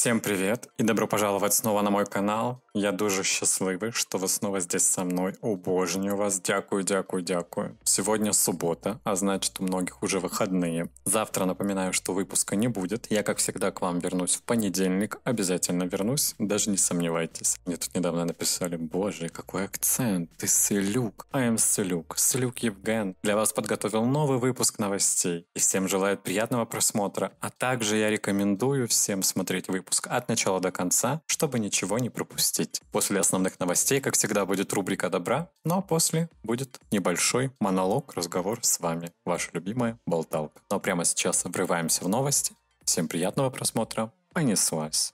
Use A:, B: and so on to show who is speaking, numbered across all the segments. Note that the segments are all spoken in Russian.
A: Всем привет и добро пожаловать снова на мой канал. Я дуже щасливий, що ви знову здесь со мной. Обожнюю вас. Дякую, дякую, дякую. Сегодня суббота, а значит у многих уже выходные. Завтра напоминаю, что выпуска не будет. Я, как всегда, к вам вернусь в понедельник. Обязательно вернусь, даже не сомневайтесь. Мне тут недавно написали, боже, какой акцент, ты Селюк. I am Селюк, Селюк Евген. Для вас подготовил новый выпуск новостей. И всем желаю приятного просмотра. А также я рекомендую всем смотреть выпуск от начала до конца, чтобы ничего не пропустить простить. После основных новостей, как всегда, будет рубрика «Добра», ну а после будет небольшой монолог, разговор с вами, ваша любимая болталка. Но прямо сейчас обрываемся в новости. Всем приятного просмотра. Понеслась.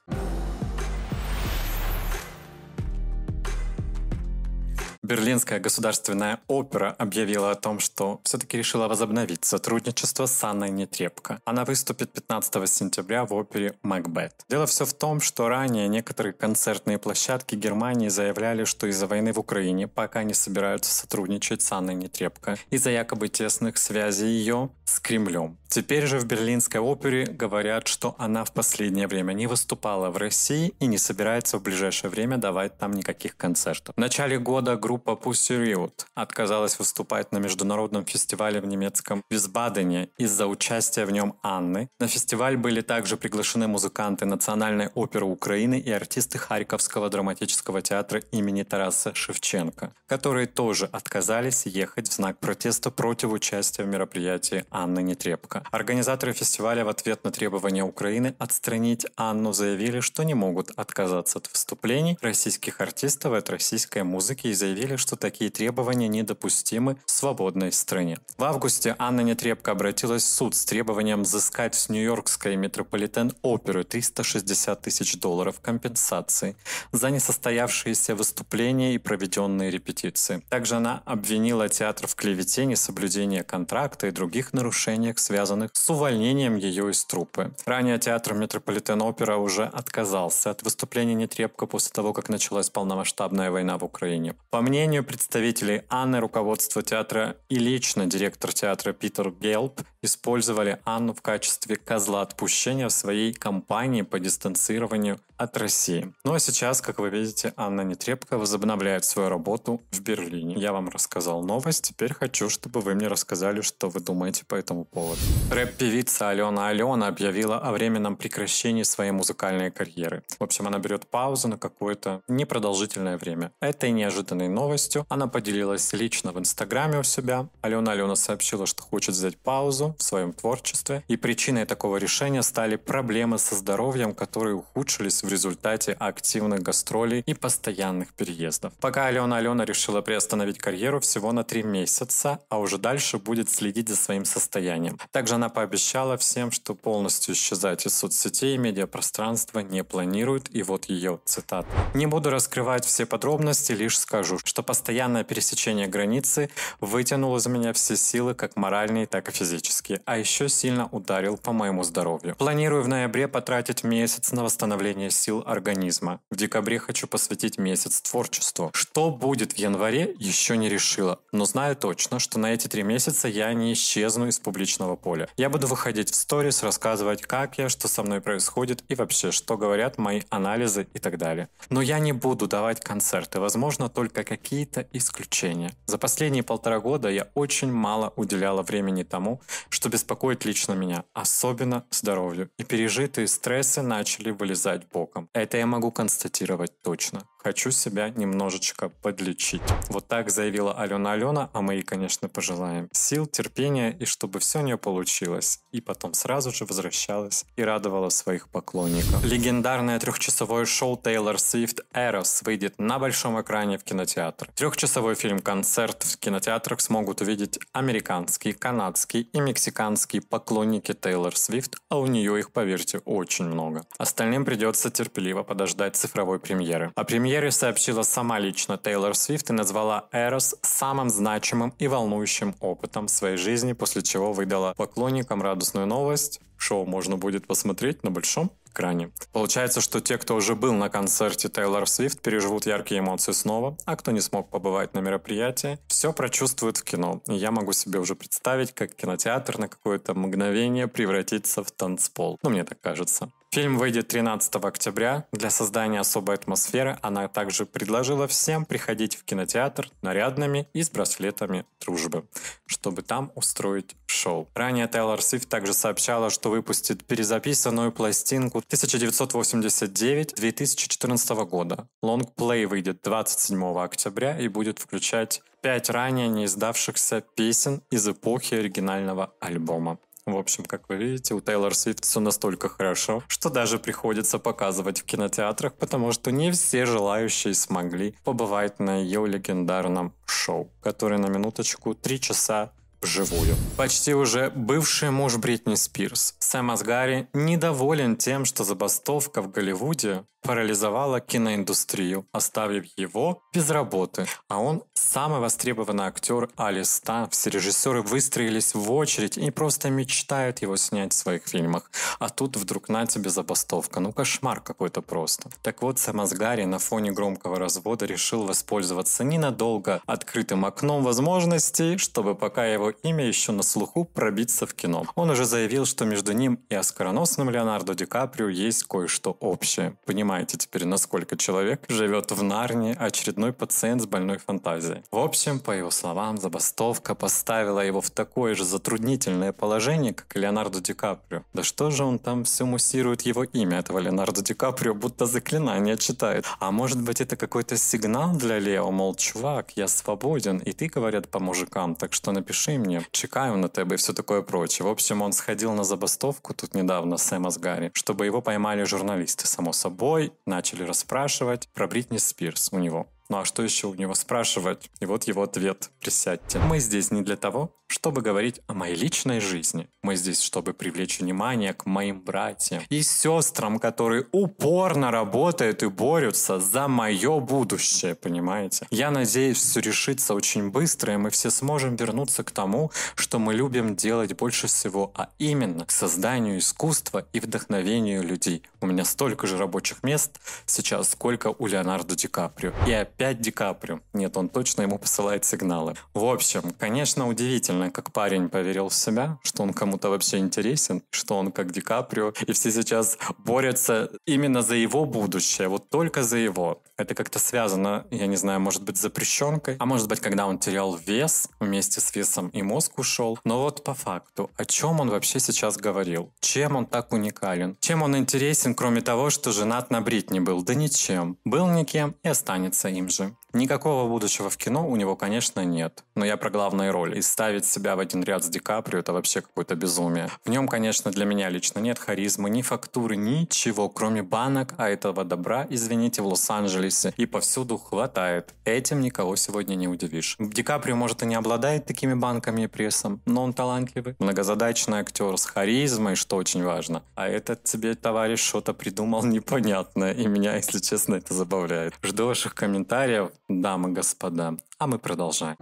A: Берлинская государственная опера объявила о том, что все-таки решила возобновить сотрудничество с Анной Нетребко. Она выступит 15 сентября в опере «Макбет». Дело все в том, что ранее некоторые концертные площадки Германии заявляли, что из-за войны в Украине пока не собираются сотрудничать с Анной Нетребко из-за якобы тесных связей ее с Кремлем. Теперь же в Берлинской опере говорят, что она в последнее время не выступала в России и не собирается в ближайшее время давать там никаких концертов. В начале года группа Pussy Riot отказалась выступать на международном фестивале в немецком Висбадене из-за участия в нем Анны. На фестиваль были также приглашены музыканты Национальной оперы Украины и артисты Харьковского драматического театра имени Тараса Шевченко, которые тоже отказались ехать в знак протеста против участия в мероприятии Анны Нетребко нью Организаторы фестиваля в ответ на требования Украины отстранить Анну заявили, что не могут отказаться от выступлений российских артистов от российской музыки и заявили, что такие требования недопустимы в свободной стране. В августе Анна Нетребко обратилась в суд с требованием взыскать с Нью-Йоркской метрополитен оперы 360 тысяч долларов компенсации за несостоявшиеся выступления и проведенные репетиции. Также она обвинила театр в клевете, несоблюдении контракта и других нарушениях, связанных связанных с увольнением ее из труппы. Ранее театр Метрополитен Опера уже отказался от выступления Нетребко после того, как началась полномасштабная война в Украине. По мнению представителей Анны, руководство театра и лично директор театра Питер Гелп использовали Анну в качестве козла отпущения в своей кампании по дистанцированию от России. Ну а сейчас, как вы видите, Анна Нетребко возобновляет свою работу в Берлине. Я вам рассказал новость, теперь хочу, чтобы вы мне рассказали, что вы думаете по этому поводу. Рэп-певица Алена Алена объявила о временном прекращении своей музыкальной карьеры. В общем, она берет паузу на какое-то непродолжительное время. Этой неожиданной новостью она поделилась лично в Инстаграме у себя. Алена Алена сообщила, что хочет взять паузу в своем творчестве, и причиной такого решения стали проблемы со здоровьем, которые ухудшились в результате активных гастролей и постоянных переездов. Пока Алена Алена решила приостановить карьеру всего на три месяца, а уже дальше будет следить за своим состоянием. Так также она пообещала всем, что полностью исчезать из соцсетей и медиапространства не планирует, и вот ее цитата. «Не буду раскрывать все подробности, лишь скажу, что постоянное пересечение границы вытянуло из меня все силы, как моральные, так и физические, а еще сильно ударил по моему здоровью. Планирую в ноябре потратить месяц на восстановление сил организма. В декабре хочу посвятить месяц творчеству. Что будет в январе, еще не решила, но знаю точно, что на эти три месяца я не исчезну из публичного поля поле. Я буду выходить в сторис, рассказывать, как я, что со мной происходит и вообще, что говорят мои анализы и так далее. Но я не буду давать концерты, возможно, только какие-то исключения. За последние полтора года я очень мало уделяла времени тому, что беспокоит лично меня, особенно здоровью. И пережитые стрессы начали вылезать боком. Это я могу констатировать точно хочу себя немножечко подлечить. Вот так заявила Алена Алена, а мы ей, конечно, пожелаем сил, терпения и чтобы все у нее получилось. И потом сразу же возвращалась и радовала своих поклонников. Легендарное трехчасовое шоу Тейлор Свифт «Эрос» выйдет на большом экране в кинотеатр. Трехчасовой фильм-концерт в кинотеатрах смогут увидеть американские, канадские и мексиканские поклонники Тейлор Свифт, а у нее их, поверьте, очень много. Остальным придется терпеливо подождать цифровой премьеры. А премьера премьере сообщила сама лично Тейлор Свифт и назвала «Эрос» самым значимым и волнующим опытом в своей жизни, после чего выдала поклонникам радостную новость. Шоу можно будет посмотреть на большом экране. Получается, что те, кто уже был на концерте Тейлор Свифт, переживут яркие эмоции снова, а кто не смог побывать на мероприятии, все прочувствует в кино. И я могу себе уже представить, как кинотеатр на какое-то мгновение превратится в танцпол. Ну, мне так кажется. Фильм выйдет 13 октября. Для создания особой атмосферы она также предложила всем приходить в кинотеатр нарядными и с браслетами дружбы, чтобы там устроить шоу. Ранее Тейлор Свифт также сообщала, что выпустит перезаписанную пластинку 1989-2014 года. Лонгплей выйдет 27 октября и будет включать пять ранее не издавшихся песен из эпохи оригинального альбома. В общем, как вы видите, у Тейлор Свифт все настолько хорошо, что даже приходится показывать в кинотеатрах, потому что не все желающие смогли побывать на ее легендарном шоу, которое на минуточку 3 часа вживую. Почти уже бывший муж Бритни Спирс, Сэм Асгари, недоволен тем, что забастовка в Голливуде парализовала киноиндустрию, оставив его без работы. А он самый востребованный актер Али Ста. Все режиссеры выстроились в очередь и просто мечтают его снять в своих фильмах. А тут вдруг на тебе забастовка. Ну кошмар какой-то просто. Так вот, Самазгари на фоне громкого развода решил воспользоваться ненадолго открытым окном возможностей, чтобы пока его имя еще на слуху пробиться в кино. Он уже заявил, что между ним и оскароносным Леонардо Ди Каприо есть кое-что общее. Понимая понимаете теперь, насколько человек живет в Нарнии очередной пациент с больной фантазией. В общем, по его словам, забастовка поставила его в такое же затруднительное положение, как и Леонардо Ди Каприо. Да что же он там все муссирует его имя этого Леонардо Ди Каприо, будто заклинание читает. А может быть это какой-то сигнал для Лео, мол, чувак, я свободен, и ты, говорят, по мужикам, так что напиши мне, чекаю на тебя и все такое прочее. В общем, он сходил на забастовку тут недавно Сэма с Гарри, чтобы его поймали журналисты, само собой, Цой, начали расспрашивать про Бритни Спирс у него. Ну а что еще у него спрашивать? И вот его ответ. Присядьте. Мы здесь не для того, чтобы говорить о моей личной жизни. Мы здесь, чтобы привлечь внимание к моим братьям и сестрам, которые упорно работают и борются за мое будущее, понимаете? Я надеюсь, все решится очень быстро, и мы все сможем вернуться к тому, что мы любим делать больше всего, а именно к созданию искусства и вдохновению людей. У меня столько же рабочих мест сейчас, сколько у Леонардо Ди Каприо. И опять Ди Каприо. Нет, он точно ему посылает сигналы. В общем, конечно, удивительно, удивительно, как парень поверил в себя, что он кому-то вообще интересен, что он как Ди Каприо, и все сейчас борются именно за его будущее, вот только за его. Это как-то связано, я не знаю, может быть, с запрещенкой, а может быть, когда он терял вес вместе с весом и мозг ушел. Но вот по факту, о чем он вообще сейчас говорил? Чем он так уникален? Чем он интересен, кроме того, что женат на Бритни был? Да ничем. Был никем и останется им же. Никакого будущего в кино у него, конечно, нет. Но я про главную роль. И ставить себя в один ряд с Ди Каприо – это вообще какое-то безумие. В нем, конечно, для меня лично нет харизмы, ни фактуры, ничего, кроме банок, а этого добра, извините, в Лос-Анджелесе Мегаполисе, и повсюду хватает. Этим никого сегодня не удивишь. Ди Каприо, может, и не обладает такими банками и прессом, но он талантливый. Многозадачный актер с харизмой, что очень важно. А этот тебе, товарищ, что-то придумал непонятное, и меня, если честно, это забавляет. Жду ваших комментариев, дамы и господа. А мы продолжаем.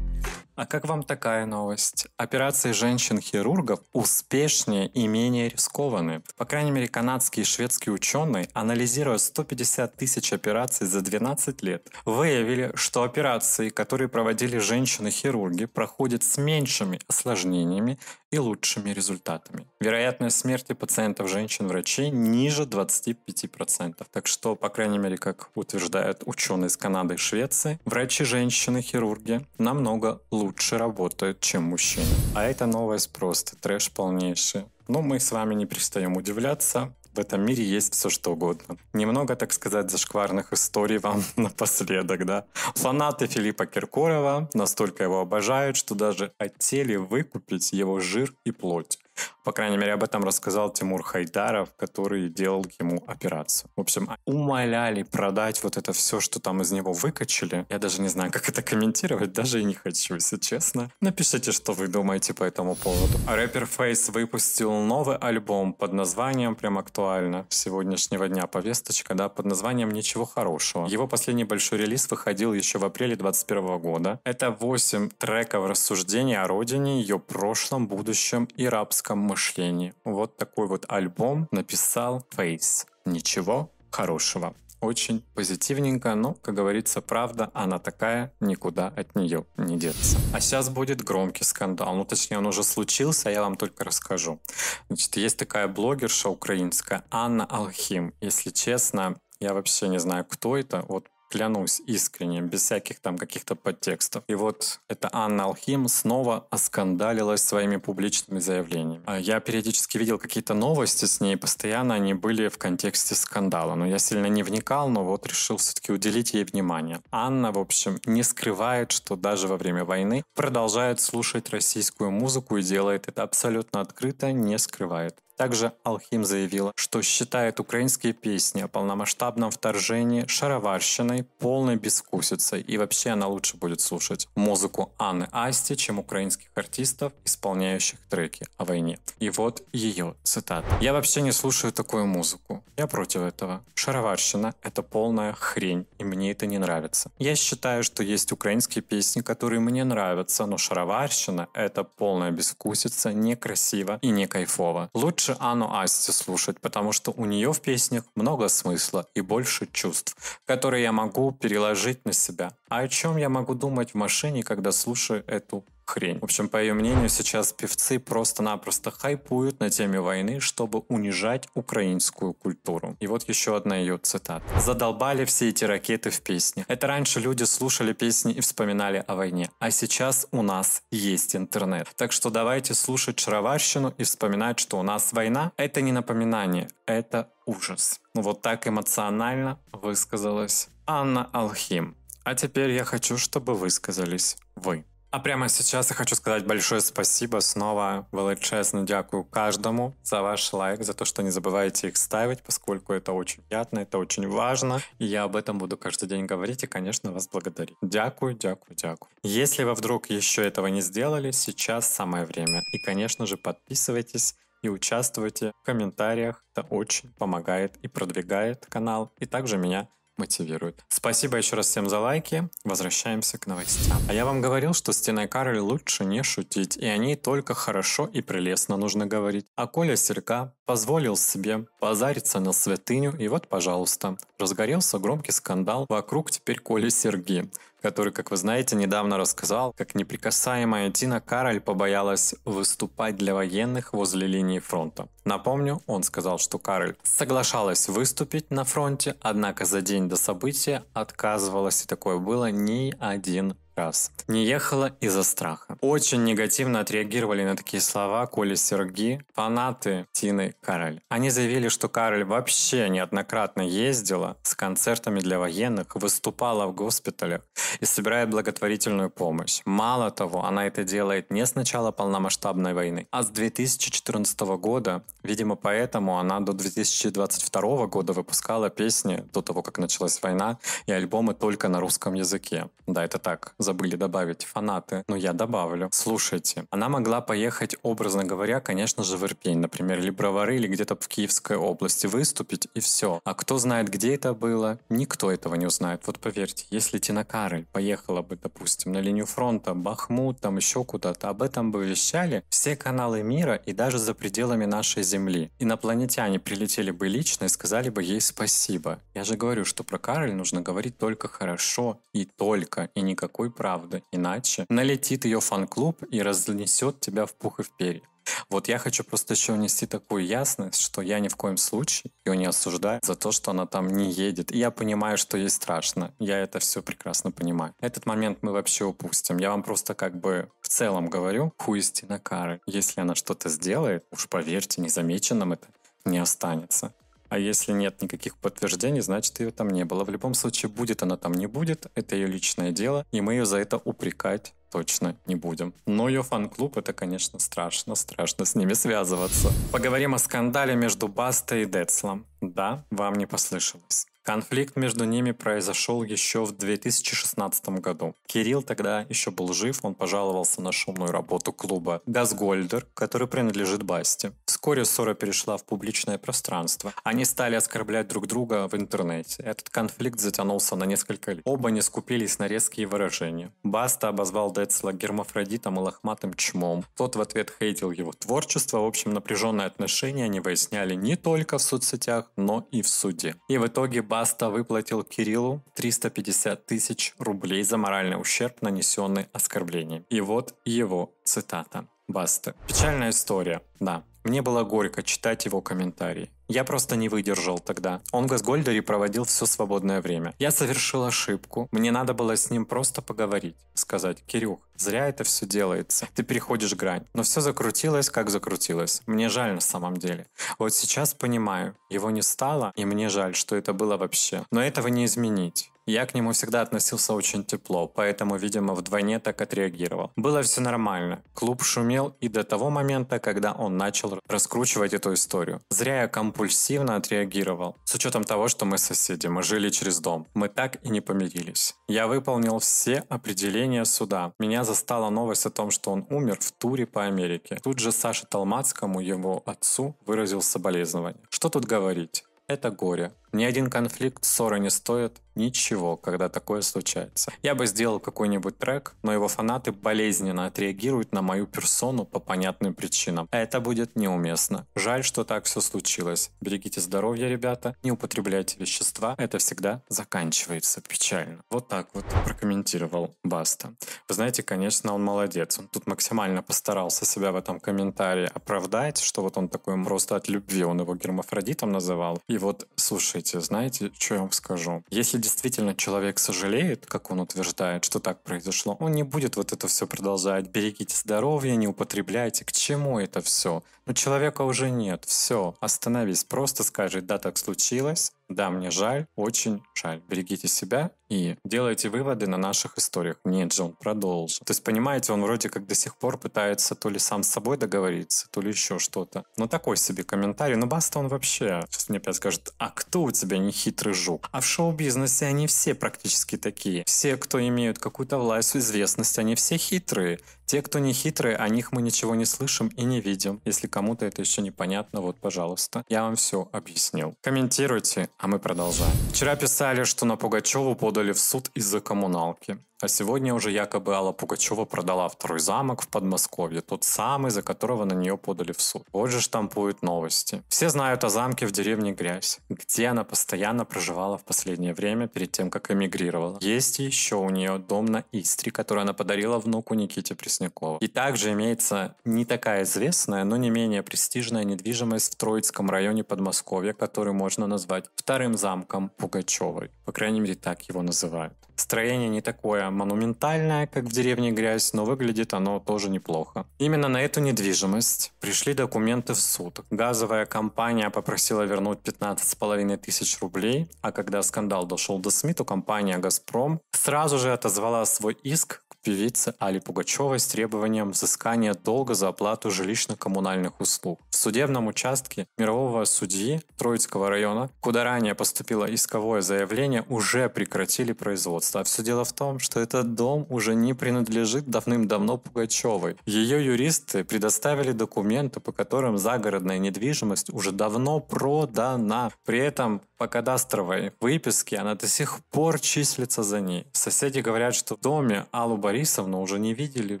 A: А как вам такая новость? Операции женщин-хирургов успешнее и менее рискованы. По крайней мере, канадские и шведские ученые, анализируя 150 тысяч операций за 12 лет, выявили, что операции, которые проводили женщины-хирурги, проходят с меньшими осложнениями и лучшими результатами. Вероятность смерти пациентов женщин-врачей ниже 25%. Так что, по крайней мере, как утверждают ученые из Канады и Швеции, врачи-женщины-хирурги намного лучше работают, чем мужчины. А это новость просто, трэш полнейший. Но мы с вами не перестаем удивляться, в этом мире есть все что угодно. Немного, так сказать, зашкварных историй вам напоследок, да. Фанаты Филиппа Киркорова настолько его обожают, что даже хотели выкупить его жир и плоть. По крайней мере, об этом рассказал Тимур Хайдаров, который делал ему операцию. В общем, умоляли продать вот это все, что там из него выкачили. Я даже не знаю, как это комментировать, даже и не хочу, если честно. Напишите, что вы думаете по этому поводу. Рэпер Фейс выпустил новый альбом под названием, прям актуально, сегодняшнего дня повесточка, да, под названием «Ничего хорошего». Его последний большой релиз выходил еще в апреле 2021 года. Это 8 треков рассуждений о родине, ее прошлом, будущем и рабском мышлении. Вот такой вот альбом написал Фейс. Ничего хорошего очень позитивненько, но, как говорится, правда, она такая, никуда от нее не деться. А сейчас будет громкий скандал, ну точнее он уже случился, я вам только расскажу. Значит, есть такая блогерша украинская Анна Алхим, если честно, я вообще не знаю, кто это, вот клянусь искренне, без всяких там каких-то подтекстов. И вот эта Анна Алхим снова оскандалилась своими публичными заявлениями. А я периодически видел какие-то новости с ней, постоянно они были в контексте скандала, но я сильно не вникал, но вот решил все-таки уделить ей внимание. Анна, в общем, не скрывает, что даже во время войны продолжает слушать российскую музыку и делает это абсолютно открыто, не скрывает. Также Алхим заявила, что считает украинские песни о полномасштабном вторжении шароварщиной, полной бескусицей, и вообще она лучше будет слушать музыку Анны Асти, чем украинских артистов, исполняющих треки о войне. И вот ее цитата. «Я вообще не слушаю такую музыку. Я против этого. Шароварщина — это полная хрень, и мне это не нравится. Я считаю, что есть украинские песни, которые мне нравятся, но шароварщина — это полная бескусица, некрасиво и не кайфово. Лучше лучше Анну Асти слушать, потому что у нее в песнях много смысла и больше чувств, которые я могу переложить на себя. А о чем я могу думать в машине, когда слушаю эту хрень. В общем, по ее мнению, сейчас певцы просто-напросто хайпуют на теме войны, чтобы унижать украинскую культуру. И вот еще одна ее цитата. «Задолбали все эти ракеты в песне. Это раньше люди слушали песни и вспоминали о войне. А сейчас у нас есть интернет. Так что давайте слушать шароварщину и вспоминать, что у нас война. Это не напоминание, это ужас». Ну вот так эмоционально высказалась Анна Алхим. А теперь я хочу, чтобы высказались вы. А прямо сейчас я хочу сказать большое спасибо снова величезно дякую каждому за ваш лайк, за то, что не забываете их ставить, поскольку это очень приятно, это очень важно. И я об этом буду каждый день говорить и, конечно, вас благодарить. Дякую, дякую, дякую. Если вы вдруг еще этого не сделали, сейчас самое время. И, конечно же, подписывайтесь и участвуйте в комментариях. Это очень помогает и продвигает канал, и также меня мотивирует. Спасибо еще раз всем за лайки. Возвращаемся к новостям. А я вам говорил, что с Тиной Кароль лучше не шутить, и о ней только хорошо и прелестно нужно говорить. А Коля Серка позволил себе позариться на святыню, и вот, пожалуйста, разгорелся громкий скандал вокруг теперь Коли Серги который, как вы знаете, недавно рассказал, как неприкасаемая Тина Кароль побоялась выступать для военных возле линии фронта. Напомню, он сказал, что Кароль соглашалась выступить на фронте, однако за день до события отказывалась, и такое было не один раз. Не ехала из-за страха. Очень негативно отреагировали на такие слова Коля Серги, фанаты Тины Кароль. Они заявили, что Кароль вообще неоднократно ездила с концертами для военных, выступала в госпиталях и собирает благотворительную помощь. Мало того, она это делает не с начала полномасштабной войны, а с 2014 года. Видимо, поэтому она до 2022 года выпускала песни до того, как началась война, и альбомы только на русском языке. Да, это так, забыли добавить фанаты, но я добавлю. Слушайте, она могла поехать, образно говоря, конечно же, в Ирпень, например, или Бровары, или где-то в Киевской области выступить, и все. А кто знает, где это было, никто этого не узнает. Вот поверьте, если Тина Карель поехала бы, допустим, на линию фронта, Бахмут, там еще куда-то, об этом бы вещали все каналы мира и даже за пределами нашей Земли. Инопланетяне прилетели бы лично и сказали бы ей спасибо. Я же говорю, что про Карель нужно говорить только хорошо и только, и никакой Правда, иначе налетит ее фан-клуб и разнесет тебя в пух и в перья. Вот я хочу просто еще внести такую ясность, что я ни в коем случае ее не осуждаю за то, что она там не едет. И я понимаю, что ей страшно. Я это все прекрасно понимаю. Этот момент мы вообще упустим. Я вам просто как бы в целом говорю, хуй на кары. Если она что-то сделает, уж поверьте, незамеченным это не останется. А если нет никаких подтверждений, значит ее там не было. В любом случае, будет она там, не будет, это ее личное дело, и мы ее за это упрекать точно не будем. Но ее фан-клуб это, конечно, страшно, страшно с ними связываться. Поговорим о скандале между Бастой и Децлом. Да, вам не послышалось. Конфликт между ними произошел еще в 2016 году. Кирилл тогда еще был жив, он пожаловался на шумную работу клуба «Газгольдер», который принадлежит Басте. Вскоре ссора перешла в публичное пространство. Они стали оскорблять друг друга в интернете. Этот конфликт затянулся на несколько лет. Оба не скупились на резкие выражения. Баста обозвал Децла гермафродитом и лохматым чмом. Тот в ответ хейтил его творчество. В общем, напряженные отношения они выясняли не только в соцсетях, но и в суде. И в итоге Баста выплатил Кириллу 350 тысяч рублей за моральный ущерб, нанесенный оскорблением. И вот его цитата. Баста. Печальная история, да. Мне было горько читать его комментарии. Я просто не выдержал тогда. Он в Газгольдере проводил все свободное время. Я совершил ошибку. Мне надо было с ним просто поговорить. Сказать, Кирюх, Зря это все делается. Ты переходишь грань. Но все закрутилось, как закрутилось. Мне жаль на самом деле. Вот сейчас понимаю, его не стало, и мне жаль, что это было вообще. Но этого не изменить. Я к нему всегда относился очень тепло, поэтому, видимо, вдвойне так отреагировал. Было все нормально. Клуб шумел и до того момента, когда он начал раскручивать эту историю. Зря я компульсивно отреагировал. С учетом того, что мы соседи, мы жили через дом. Мы так и не помирились. Я выполнил все определения суда. Меня застала новость о том, что он умер в туре по Америке. Тут же Саша Толмацкому, его отцу, выразил соболезнование. Что тут говорить? Это горе. Ни один конфликт, ссоры не стоят ничего, когда такое случается. Я бы сделал какой-нибудь трек, но его фанаты болезненно отреагируют на мою персону по понятным причинам. А это будет неуместно. Жаль, что так все случилось. Берегите здоровье, ребята, не употребляйте вещества, это всегда заканчивается печально. Вот так вот прокомментировал Баста. Вы знаете, конечно, он молодец. Он тут максимально постарался себя в этом комментарии оправдать, что вот он такой просто от любви, он его гермафродитом называл. И вот, слушай, слушайте, знаете, что я вам скажу? Если действительно человек сожалеет, как он утверждает, что так произошло, он не будет вот это все продолжать. Берегите здоровье, не употребляйте. К чему это все? Но ну, человека уже нет. Все, остановись. Просто скажи, да, так случилось, да, мне жаль, очень жаль. Берегите себя и делайте выводы на наших историях. Нет Джон он продолжил. То есть, понимаете, он вроде как до сих пор пытается то ли сам с собой договориться, то ли еще что-то. Но такой себе комментарий. Ну баста он вообще. Сейчас мне опять скажет: а кто у тебя не хитрый жук? А в шоу-бизнесе они все практически такие. Все, кто имеют какую-то власть, известность, они все хитрые. Те, кто не хитрые, о них мы ничего не слышим и не видим. Если кому-то это еще непонятно, вот, пожалуйста, я вам все объяснил. Комментируйте, а мы продолжаем. Вчера писали, что на Пугачеву подали в суд из-за коммуналки. А сегодня уже якобы Алла Пугачева продала второй замок в Подмосковье, тот самый, за которого на нее подали в суд. Вот же штампуют новости. Все знают о замке в деревне Грязь, где она постоянно проживала в последнее время перед тем, как эмигрировала. Есть еще у нее дом на Истре, который она подарила внуку Никите Преснякова. И также имеется не такая известная, но не менее престижная недвижимость в Троицком районе Подмосковья, который можно назвать вторым замком Пугачевой. По крайней мере, так его называют. Строение не такое монументальное, как в деревне грязь, но выглядит оно тоже неплохо. Именно на эту недвижимость пришли документы в суд. Газовая компания попросила вернуть с половиной тысяч рублей, а когда скандал дошел до СМИ, то компания «Газпром» сразу же отозвала свой иск певицы Али Пугачевой с требованием взыскания долга за оплату жилищно-коммунальных услуг. В судебном участке мирового судьи Троицкого района, куда ранее поступило исковое заявление, уже прекратили производство. А все дело в том, что этот дом уже не принадлежит давным-давно Пугачевой. Ее юристы предоставили документы, по которым загородная недвижимость уже давно продана. При этом по кадастровой выписке она до сих пор числится за ней. Соседи говорят, что в доме Алуба Борисовну уже не видели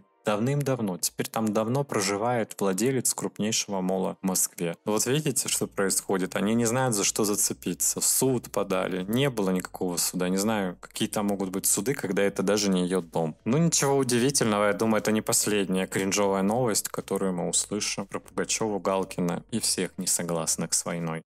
A: давным-давно. Теперь там давно проживает владелец крупнейшего мола в Москве. Вот видите, что происходит? Они не знают, за что зацепиться. В суд подали. Не было никакого суда. Не знаю, какие там могут быть суды, когда это даже не ее дом. Ну, ничего удивительного. Я думаю, это не последняя кринжовая новость, которую мы услышим про Пугачева, Галкина и всех несогласных с войной.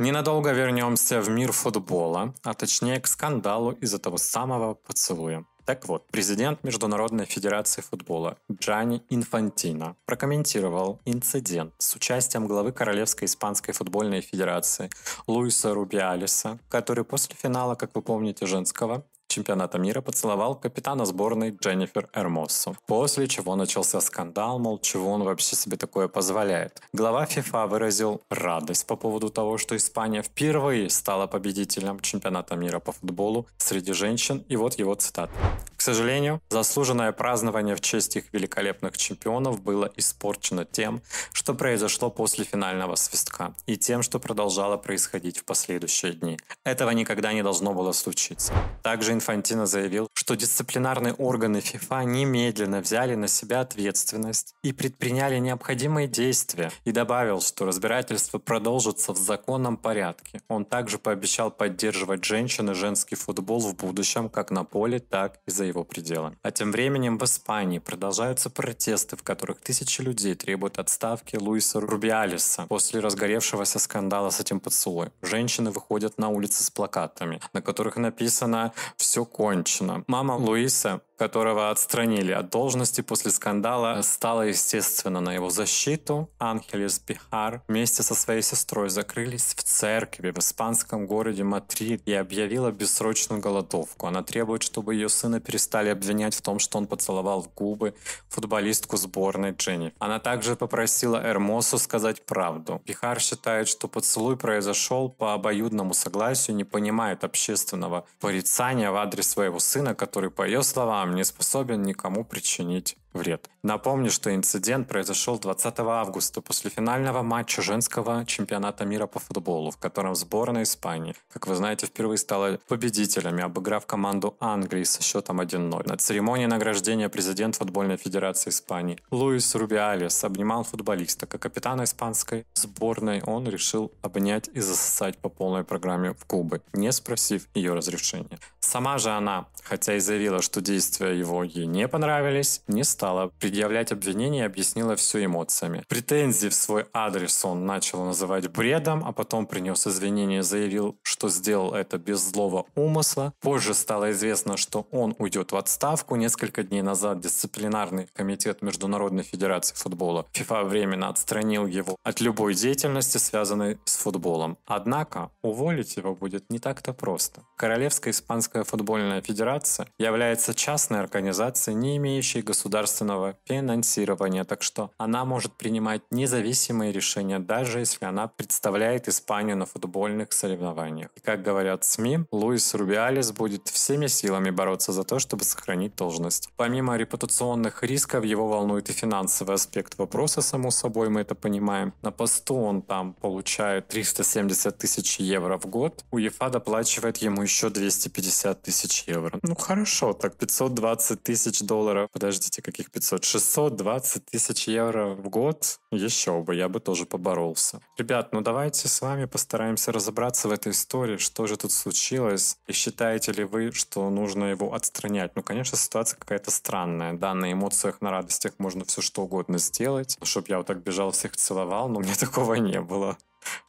A: Ненадолго вернемся в мир футбола, а точнее к скандалу из-за того самого поцелуя. Так вот, президент Международной Федерации Футбола Джани Инфантино прокомментировал инцидент с участием главы Королевской Испанской Футбольной Федерации Луиса Рубиалиса, который после финала, как вы помните, женского чемпионата мира поцеловал капитана сборной Дженнифер Эрмоссу. После чего начался скандал, мол, чего он вообще себе такое позволяет. Глава ФИФА выразил радость по поводу того, что Испания впервые стала победителем чемпионата мира по футболу среди женщин, и вот его цитат: К сожалению, заслуженное празднование в честь их великолепных чемпионов было испорчено тем, что произошло после финального свистка, и тем, что продолжало происходить в последующие дни. Этого никогда не должно было случиться. Также Инфантино заявил, что дисциплинарные органы ФИФА немедленно взяли на себя ответственность и предприняли необходимые действия и добавил, что разбирательство продолжится в законном порядке. Он также пообещал поддерживать женщин и женский футбол в будущем как на поле, так и за его пределами. А тем временем в Испании продолжаются протесты, в которых тысячи людей требуют отставки Луиса Рубиалиса после разгоревшегося скандала с этим поцелуем. Женщины выходят на улицы с плакатами, на которых написано «Все все кончено. Мама Луиса которого отстранили от должности после скандала, стала, естественно, на его защиту. Анхелес Бихар вместе со своей сестрой закрылись в церкви в испанском городе Мадрид и объявила бессрочную голодовку. Она требует, чтобы ее сына перестали обвинять в том, что он поцеловал в губы футболистку сборной Дженни. Она также попросила Эрмосу сказать правду. Бихар считает, что поцелуй произошел по обоюдному согласию, не понимает общественного порицания в адрес своего сына, который, по ее словам, не способен никому причинить вред. Напомню, что инцидент произошел 20 августа после финального матча женского чемпионата мира по футболу, в котором сборная Испании, как вы знаете, впервые стала победителями, обыграв команду Англии со счетом 1-0. На церемонии награждения президент футбольной федерации Испании Луис Рубиалес обнимал футболиста. Как капитана испанской сборной он решил обнять и засосать по полной программе в Кубы, не спросив ее разрешения. Сама же она, хотя и заявила, что действия его ей не понравились, не стала предъявлять обвинения и объяснила все эмоциями. Претензии в свой адрес он начал называть бредом, а потом принес извинения и заявил, что сделал это без злого умысла. Позже стало известно, что он уйдет в отставку. Несколько дней назад дисциплинарный комитет Международной Федерации Футбола ФИФА временно отстранил его от любой деятельности, связанной с футболом. Однако уволить его будет не так-то просто. Королевская Испанская Футбольная Федерация является частной организацией, не имеющей государственного государственного финансирования, так что она может принимать независимые решения, даже если она представляет Испанию на футбольных соревнованиях. И как говорят СМИ, Луис Рубиалес будет всеми силами бороться за то, чтобы сохранить должность. Помимо репутационных рисков, его волнует и финансовый аспект вопроса, само собой, мы это понимаем. На посту он там получает 370 тысяч евро в год, У ЕФА доплачивает ему еще 250 тысяч евро. Ну хорошо, так 520 тысяч долларов. Подождите, какие таких 500, 620 тысяч евро в год, еще бы, я бы тоже поборолся. Ребят, ну давайте с вами постараемся разобраться в этой истории, что же тут случилось, и считаете ли вы, что нужно его отстранять? Ну, конечно, ситуация какая-то странная, да, на эмоциях, на радостях можно все что угодно сделать, чтобы я вот так бежал, всех целовал, но у меня такого не было,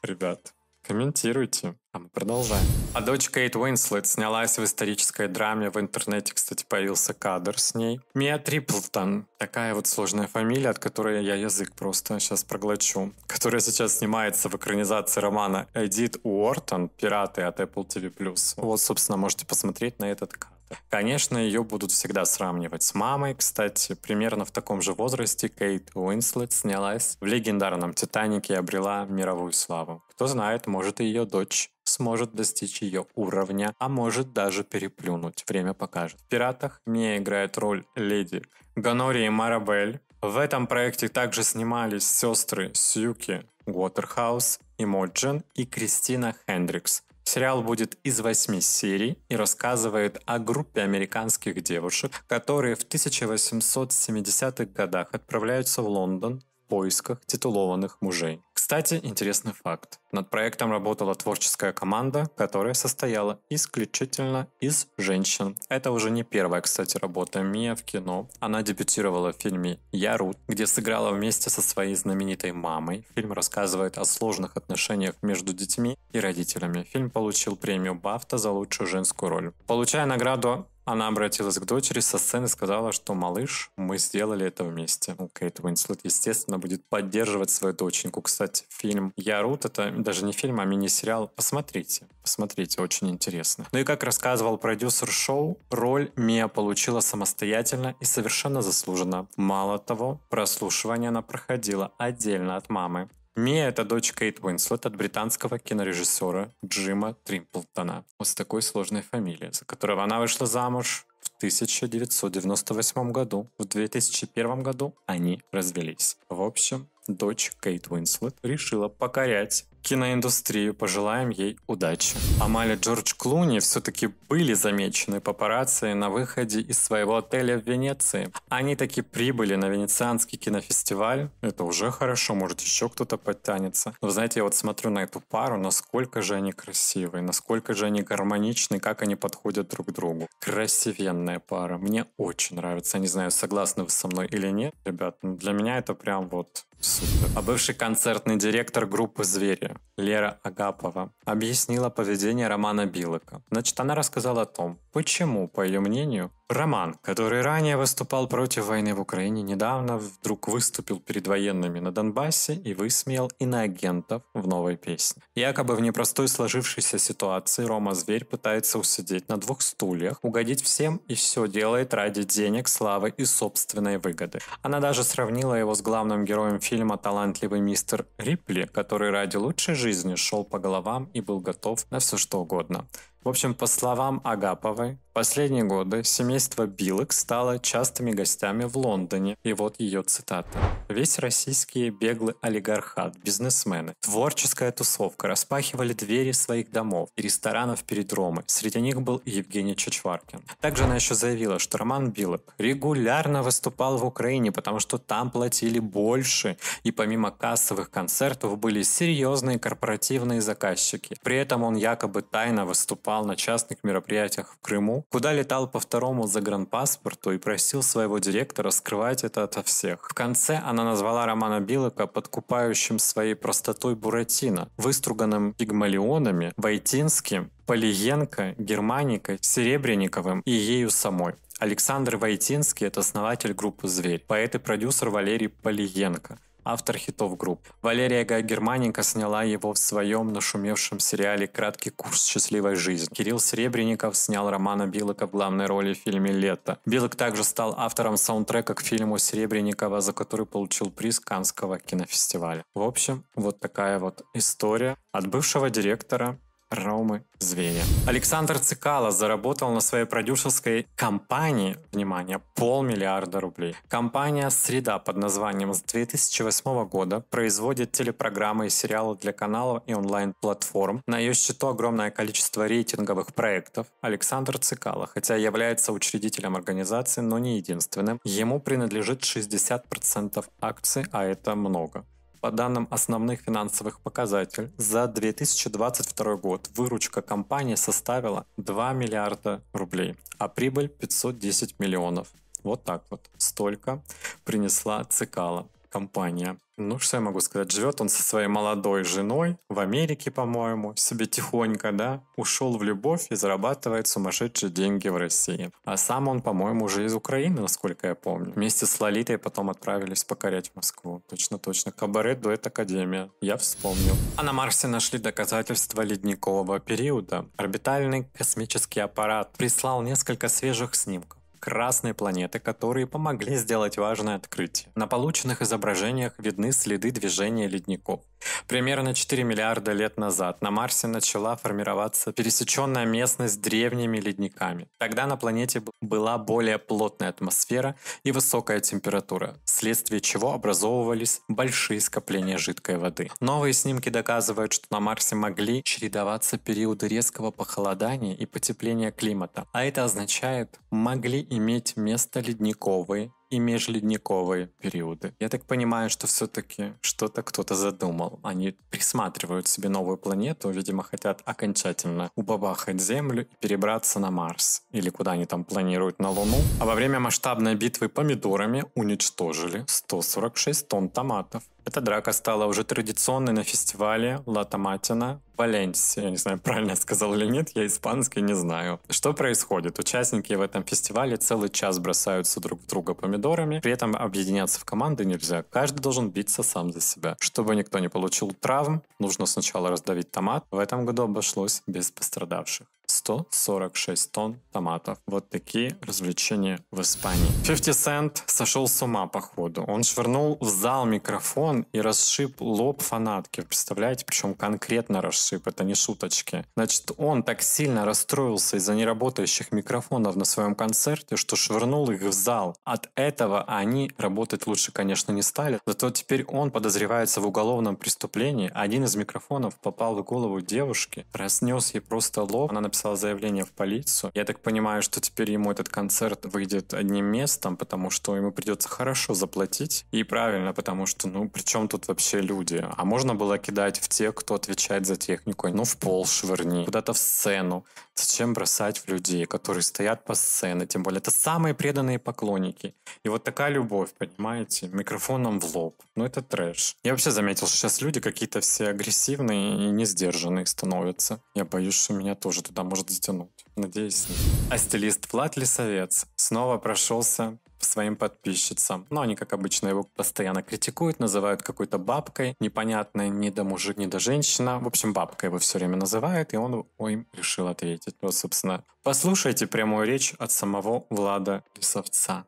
A: ребят комментируйте. А мы продолжаем. А дочь Кейт Уинслет снялась в исторической драме. В интернете, кстати, появился кадр с ней. Мия Триплтон. Такая вот сложная фамилия, от которой я язык просто сейчас проглочу. Которая сейчас снимается в экранизации романа Эдит Уортон «Пираты» от Apple TV+. Вот, собственно, можете посмотреть на этот кадр. Конечно, ее будут всегда сравнивать с мамой. Кстати, примерно в таком же возрасте Кейт Уинслет снялась в легендарном «Титанике» и обрела мировую славу. Кто знает, может и ее дочь сможет достичь ее уровня, а может даже переплюнуть. Время покажет. В «Пиратах» не играет роль леди Ганори и Марабель. В этом проекте также снимались сестры Сьюки Уотерхаус, Имоджин и Кристина Хендрикс – Сериал будет из восьми серий и рассказывает о группе американских девушек, которые в 1870-х годах отправляются в Лондон поисках титулованных мужей. Кстати, интересный факт. Над проектом работала творческая команда, которая состояла исключительно из женщин. Это уже не первая, кстати, работа Мия в кино. Она дебютировала в фильме «Я Рут», где сыграла вместе со своей знаменитой мамой. Фильм рассказывает о сложных отношениях между детьми и родителями. Фильм получил премию «Бафта» за лучшую женскую роль. Получая награду она обратилась к дочери со сцены сказала, что «малыш, мы сделали это вместе». Ну, Кейт Уинслет, естественно, будет поддерживать свою доченьку. Кстати, фильм «Я Рут» — это даже не фильм, а мини-сериал. Посмотрите, посмотрите, очень интересно. Ну и как рассказывал продюсер шоу, роль Мия получила самостоятельно и совершенно заслуженно. Мало того, прослушивание она проходила отдельно от мамы. Мия — это дочь Кейт Уинслет от британского кинорежиссера Джима Тримплтона с такой сложной фамилией, за которого она вышла замуж в 1998 году. В 2001 году они развелись. В общем, дочь Кейт Уинслет решила покорять киноиндустрию, пожелаем ей удачи. Амали Джордж Клуни все-таки были замечены папарацци на выходе из своего отеля в Венеции. Они таки прибыли на венецианский кинофестиваль. Это уже хорошо, может еще кто-то подтянется. Но знаете, я вот смотрю на эту пару, насколько же они красивые, насколько же они гармоничны, как они подходят друг к другу. Красивенная пара. Мне очень нравится. не знаю, согласны вы со мной или нет, ребят. Для меня это прям вот супер. А бывший концертный директор группы «Звери» истории. Лера Агапова объяснила поведение Романа Билока. Значит, она рассказала о том, почему, по ее мнению, Роман, который ранее выступал против войны в Украине, недавно вдруг выступил перед военными на Донбассе и высмеял иноагентов в новой песне. Якобы в непростой сложившейся ситуации Рома Зверь пытается усидеть на двух стульях, угодить всем и все делает ради денег, славы и собственной выгоды. Она даже сравнила его с главным героем фильма «Талантливый мистер Рипли», который ради лучшей жизни шел по головам и был готов на все что угодно. В общем, по словам Агаповой, в последние годы семейство Билок стало частыми гостями в Лондоне. И вот ее цитата. «Весь российский беглый олигархат, бизнесмены, творческая тусовка распахивали двери своих домов и ресторанов перед Ромой. Среди них был и Евгений Чичваркин. Также она еще заявила, что Роман Билок регулярно выступал в Украине, потому что там платили больше, и помимо кассовых концертов были серьезные корпоративные заказчики. При этом он якобы тайно выступал выступал на частных мероприятиях в Крыму, куда летал по второму загранпаспорту и просил своего директора скрывать это ото всех. В конце она назвала Романа Билока подкупающим своей простотой Буратино, выструганным пигмалионами, Войтинским, Полиенко, Германикой, Серебренниковым и ею самой. Александр Войтинский – это основатель группы «Зверь», поэт и продюсер Валерий Полиенко – автор хитов групп. Валерия Гай Германика сняла его в своем нашумевшем сериале «Краткий курс счастливой жизни». Кирилл Серебренников снял Романа Билыка в главной роли в фильме «Лето». Билык также стал автором саундтрека к фильму Серебренникова, за который получил приз Канского кинофестиваля. В общем, вот такая вот история от бывшего директора Ромы Зверя. Александр Цикало заработал на своей продюсерской компании, внимание, полмиллиарда рублей. Компания «Среда» под названием с 2008 года производит телепрограммы и сериалы для каналов и онлайн-платформ. На ее счету огромное количество рейтинговых проектов. Александр Цикало, хотя является учредителем организации, но не единственным, ему принадлежит 60% акций, а это много. По данным основных финансовых показателей, за 2022 год выручка компании составила 2 миллиарда рублей, а прибыль 510 миллионов. Вот так вот. Столько принесла Цикала компания. Ну, что я могу сказать? Живет он со своей молодой женой в Америке, по-моему, себе тихонько, да? Ушел в любовь и зарабатывает сумасшедшие деньги в России. А сам он, по-моему, уже из Украины, насколько я помню. Вместе с Лолитой потом отправились покорять Москву. Точно-точно. кабарет дуэт Академия. Я вспомнил. А на Марсе нашли доказательства ледникового периода. Орбитальный космический аппарат прислал несколько свежих снимков красной планеты, которые помогли сделать важное открытие. На полученных изображениях видны следы движения ледников. Примерно 4 миллиарда лет назад на Марсе начала формироваться пересеченная местность древними ледниками. Тогда на планете была более плотная атмосфера и высокая температура, вследствие чего образовывались большие скопления жидкой воды. Новые снимки доказывают, что на Марсе могли чередоваться периоды резкого похолодания и потепления климата, а это означает, могли иметь место ледниковые и межледниковые периоды. Я так понимаю, что все-таки что-то кто-то задумал. Они присматривают себе новую планету, видимо, хотят окончательно убабахать Землю и перебраться на Марс. Или куда они там планируют, на Луну. А во время масштабной битвы помидорами уничтожили 146 тонн томатов. Эта драка стала уже традиционной на фестивале Лата Матина в Валенсии. Я не знаю, правильно я сказал или нет, я испанский не знаю. Что происходит? Участники в этом фестивале целый час бросаются друг в друга помидорами, при этом объединяться в команды нельзя. Каждый должен биться сам за себя. Чтобы никто не получил травм, нужно сначала раздавить томат. В этом году обошлось без пострадавших. 146 тонн томатов. Вот такие развлечения в Испании. 50 Cent сошел с ума, походу. Он швырнул в зал микрофон и расшиб лоб фанатки. Представляете, причем конкретно расшиб, это не шуточки. Значит, он так сильно расстроился из-за неработающих микрофонов на своем концерте, что швырнул их в зал. От этого они работать лучше, конечно, не стали. Зато теперь он подозревается в уголовном преступлении. Один из микрофонов попал в голову девушки, разнес ей просто лоб. Она написала написал заявление в полицию. Я так понимаю, что теперь ему этот концерт выйдет одним местом, потому что ему придется хорошо заплатить. И правильно, потому что, ну, при чем тут вообще люди? А можно было кидать в тех, кто отвечает за технику. Ну, в пол швырни, куда-то в сцену. Зачем бросать в людей, которые стоят по сцене? Тем более, это самые преданные поклонники. И вот такая любовь, понимаете? Микрофоном в лоб. Ну, это трэш. Я вообще заметил, что сейчас люди какие-то все агрессивные и не сдержанные становятся. Я боюсь, что меня тоже туда может затянуть. Надеюсь, А стилист Влад Лисовец снова прошелся своим подписчицам. Но ну, они, как обычно, его постоянно критикуют, называют какой-то бабкой, непонятной ни до мужик, ни до женщина. В общем, бабка его все время называет, и он им решил ответить. Вот, собственно, послушайте прямую речь от самого Влада Лисовца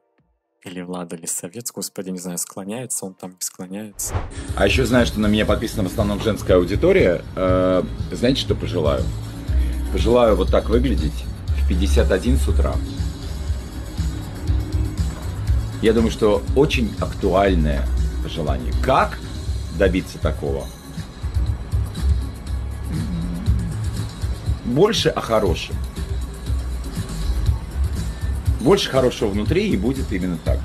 A: или Влада Лисовец, господи, не знаю, склоняется он там, не склоняется. А еще знаю, что на меня подписана в основном женская аудитория. Э, знаете, что пожелаю? Желаю вот так выглядеть в 51 с утра. Я думаю, что очень актуальное пожелание. Как добиться такого? Больше о хорошем. Больше хорошего внутри и будет именно так.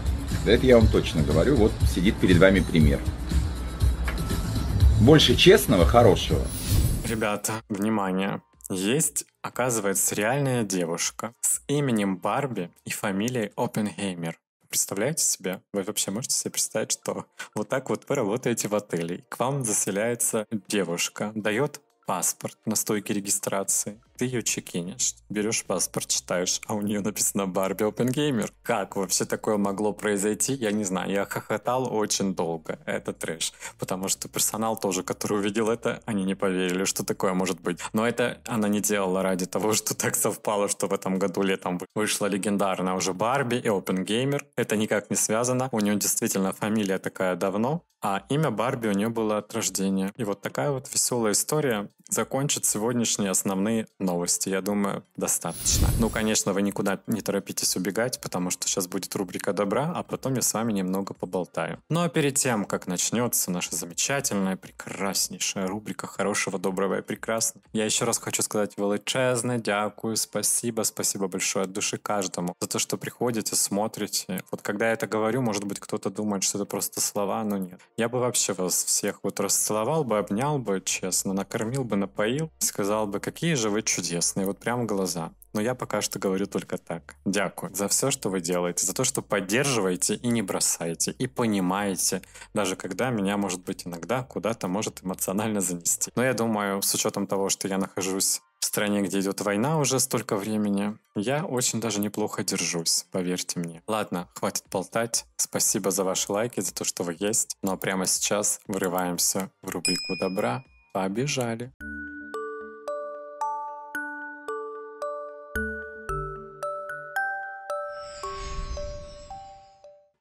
A: это я вам точно говорю. Вот сидит перед вами пример. Больше честного, хорошего. Ребята, внимание. Есть, оказывается, реальная девушка с именем Барби и фамилией Оппенгеймер. Представляете себе? Вы вообще можете себе представить, что вот так вот вы работаете в отеле, и к вам заселяется девушка, дает паспорт на стойке регистрации, ты ее чекинешь, берешь паспорт, читаешь, а у нее написано Барби Опенгеймер. Как вообще такое могло произойти, я не знаю. Я хохотал очень долго. Это трэш. Потому что персонал тоже, который увидел это, они не поверили, что такое может быть. Но это она не делала ради того, что так совпало, что в этом году летом вышла легендарная уже Барби и Опенгеймер. Это никак не связано. У нее действительно фамилия такая давно, а имя Барби у нее было от рождения. И вот такая вот веселая история закончат сегодняшние основные новости. Я думаю, достаточно. Ну, конечно, вы никуда не торопитесь убегать, потому что сейчас будет рубрика добра, а потом я с вами немного поболтаю. Ну а перед тем, как начнется наша замечательная, прекраснейшая рубрика хорошего, доброго и прекрасного, я еще раз хочу сказать величезно дякую, спасибо, спасибо большое от души каждому за то, что приходите, смотрите. Вот когда я это говорю, может быть, кто-то думает, что это просто слова, но нет. Я бы вообще вас всех вот расцеловал бы, обнял бы, честно, накормил бы, напоил, сказал бы, какие же вы чудесные, вот прям глаза. Но я пока что говорю только так. Дякую за все, что вы делаете, за то, что поддерживаете и не бросаете, и понимаете, даже когда меня, может быть, иногда куда-то может эмоционально занести. Но я думаю, с учетом того, что я нахожусь в стране, где идет война уже столько времени, я очень даже неплохо держусь, поверьте мне. Ладно, хватит болтать. Спасибо за ваши лайки, за то, что вы есть. Но ну, а прямо сейчас врываемся в рубрику добра побежали